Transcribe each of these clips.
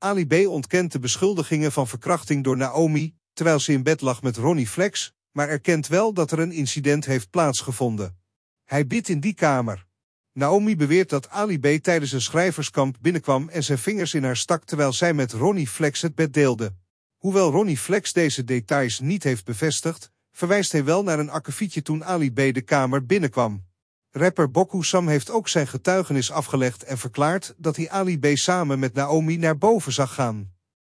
Ali B. ontkent de beschuldigingen van verkrachting door Naomi, terwijl ze in bed lag met Ronnie Flex, maar erkent wel dat er een incident heeft plaatsgevonden. Hij bidt in die kamer. Naomi beweert dat Ali B. tijdens een schrijverskamp binnenkwam en zijn vingers in haar stak terwijl zij met Ronnie Flex het bed deelde. Hoewel Ronnie Flex deze details niet heeft bevestigd, verwijst hij wel naar een akkefietje toen Ali B. de kamer binnenkwam. Rapper Boku Sam heeft ook zijn getuigenis afgelegd en verklaard dat hij Ali B. samen met Naomi naar boven zag gaan.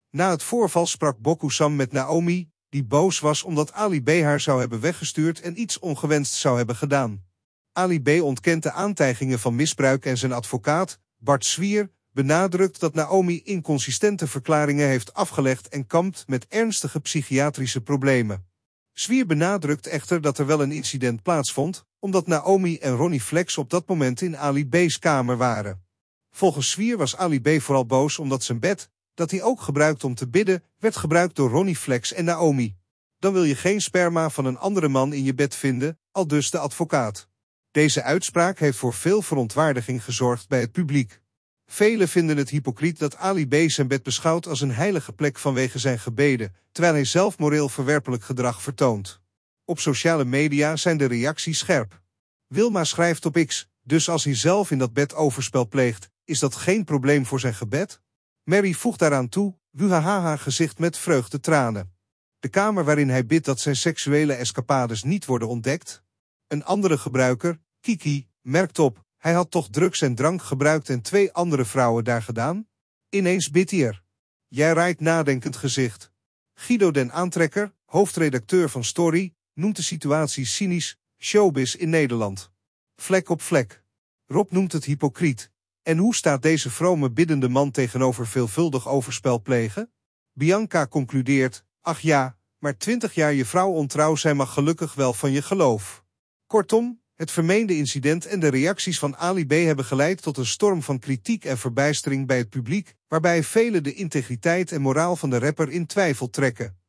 Na het voorval sprak Boku Sam met Naomi, die boos was omdat Ali B. haar zou hebben weggestuurd en iets ongewenst zou hebben gedaan. Ali B. ontkent de aantijgingen van misbruik en zijn advocaat, Bart Zwier, benadrukt dat Naomi inconsistente verklaringen heeft afgelegd en kampt met ernstige psychiatrische problemen. Zwier benadrukt echter dat er wel een incident plaatsvond, omdat Naomi en Ronnie Flex op dat moment in Ali B's kamer waren. Volgens Zwier was Ali B vooral boos omdat zijn bed, dat hij ook gebruikt om te bidden, werd gebruikt door Ronnie Flex en Naomi. Dan wil je geen sperma van een andere man in je bed vinden, aldus de advocaat. Deze uitspraak heeft voor veel verontwaardiging gezorgd bij het publiek. Velen vinden het hypocriet dat Ali B. zijn bed beschouwt als een heilige plek vanwege zijn gebeden, terwijl hij zelf moreel verwerpelijk gedrag vertoont. Op sociale media zijn de reacties scherp. Wilma schrijft op X, dus als hij zelf in dat bed overspel pleegt, is dat geen probleem voor zijn gebed? Mary voegt daaraan toe, wuhahaha haar gezicht met vreugde tranen. De kamer waarin hij bidt dat zijn seksuele escapades niet worden ontdekt? Een andere gebruiker, Kiki, merkt op, hij had toch drugs en drank gebruikt en twee andere vrouwen daar gedaan? Ineens bittier. Jij rijdt nadenkend gezicht. Guido den Aantrekker, hoofdredacteur van Story, noemt de situatie cynisch, showbiz in Nederland. Vlek op vlek. Rob noemt het hypocriet. En hoe staat deze vrome biddende man tegenover veelvuldig overspel plegen? Bianca concludeert, ach ja, maar twintig jaar je vrouw ontrouw zijn mag gelukkig wel van je geloof. Kortom, het vermeende incident en de reacties van Ali B. hebben geleid tot een storm van kritiek en verbijstering bij het publiek, waarbij velen de integriteit en moraal van de rapper in twijfel trekken.